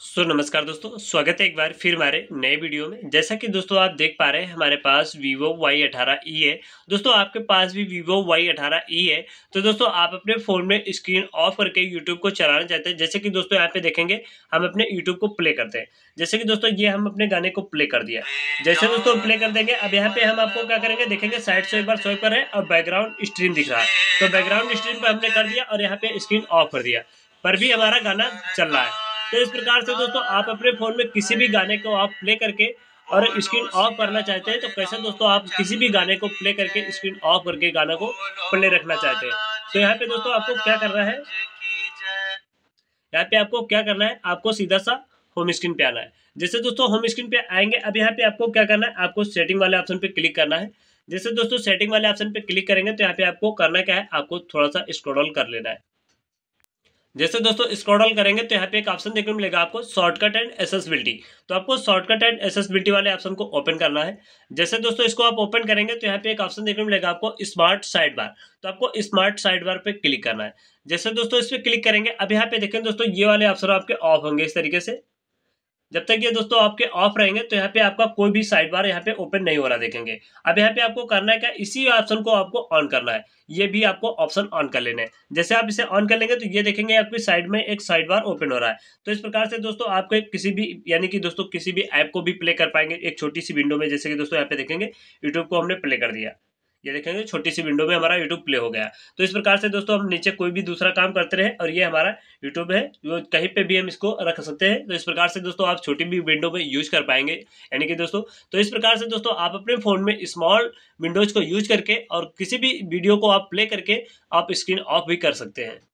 सो so, नमस्कार दोस्तों स्वागत है एक बार फिर हमारे नए वीडियो में जैसा कि दोस्तों आप देख पा रहे हैं हमारे पास वीवो वाई अठारह ई e है दोस्तों आपके पास भी वीवो वाई अठारह ई e है तो दोस्तों आप अपने फ़ोन में स्क्रीन ऑफ करके यूट्यूब को चलाना चाहते हैं जैसे कि दोस्तों यहाँ पे देखेंगे हम अपने यूट्यूब को प्ले करते हैं जैसे कि दोस्तों ये हम अपने गाने को प्ले कर दिया जैसे दोस्तों प्ले कर देंगे अब यहाँ पे हम आपको क्या करेंगे देखेंगे साइड से एक बार सोए पर है और बैकग्राउंड स्ट्रीन दिख रहा है तो बैकग्राउंड स्ट्रीन पर हमने कर दिया और यहाँ पे स्क्रीन ऑफ कर दिया पर भी हमारा गाना चल रहा है तो इस प्रकार से दोस्तों आप अपने फ़ोन में किसी भी गाने को आप प्ले करके और स्क्रीन ऑफ करना चाहते हैं तो कैसे दोस्तों आप किसी भी गाने को प्ले करके स्क्रीन ऑफ करके गाना को प्ले रखना चाहते हैं तो यहाँ पे दोस्तों आपको क्या करना है यहाँ पे आपको क्या करना है आपको सीधा सा होम स्क्रीन पे आना है जैसे दोस्तों होम स्क्रीन पे आएंगे अब यहाँ पे आपको क्या करना है आपको सेटिंग वाले ऑप्शन पे क्लिक करना है जैसे दोस्तों सेटिंग वाले ऑप्शन पे क्लिक करेंगे तो यहाँ पे आपको करना क्या है आपको थोड़ा सा स्क्रॉल कर लेना है जैसे दोस्तों स्क्रॉडल करेंगे तो यहाँ पे एक ऑप्शन देखने को मिलेगा आपको शॉर्टकट एंड एसेसबिलिटी तो आपको शॉर्टकट एंड एसेसबिलिटी वाले ऑप्शन को ओपन करना है जैसे दोस्तों इसको आप ओपन करेंगे तो यहाँ पे एक ऑप्शन देखने को मिलेगा आपको स्मार्ट साइड बार तो आपको स्मार्ट साइड बार पर क्लिक करना है जैसे दोस्तों इस पर क्लिक करेंगे अब यहाँ पे देखें दोस्तों ये वाले ऑप्शन आपके ऑफ होंगे इस तरीके से जब तक ये दोस्तों आपके ऑफ रहेंगे तो यहाँ पे आपका कोई भी साइड बार यहाँ पे ओपन नहीं हो रहा देखेंगे अब यहाँ पे आपको करना है क्या इसी ऑप्शन को आपको ऑन करना है ये भी आपको ऑप्शन ऑन कर लेना है जैसे आप इसे ऑन कर लेंगे तो ये देखेंगे आपकी साइड में एक साइड बार ओपन हो रहा है तो इस प्रकार से दोस्तों आपको किसी भी यानी कि दोस्तों किसी भी ऐप को भी प्ले कर पाएंगे एक छोटी सी विंडो में जैसे कि दोस्तों यहाँ पे देखेंगे यूट्यूब को हमने प्ले कर दिया ये देखेंगे छोटी सी विंडो में हमारा यूट्यूब प्ले हो गया तो इस प्रकार से दोस्तों हम नीचे कोई भी दूसरा काम करते रहे और ये हमारा यूट्यूब है जो कहीं पे भी हम इसको रख सकते हैं तो इस प्रकार से दोस्तों आप छोटी भी विंडो में यूज कर पाएंगे यानी कि दोस्तों तो इस प्रकार से दोस्तों आप अपने फ़ोन में स्मॉल विंडोज़ को यूज करके और किसी भी वीडियो को आप प्ले करके आप स्क्रीन ऑफ भी कर सकते हैं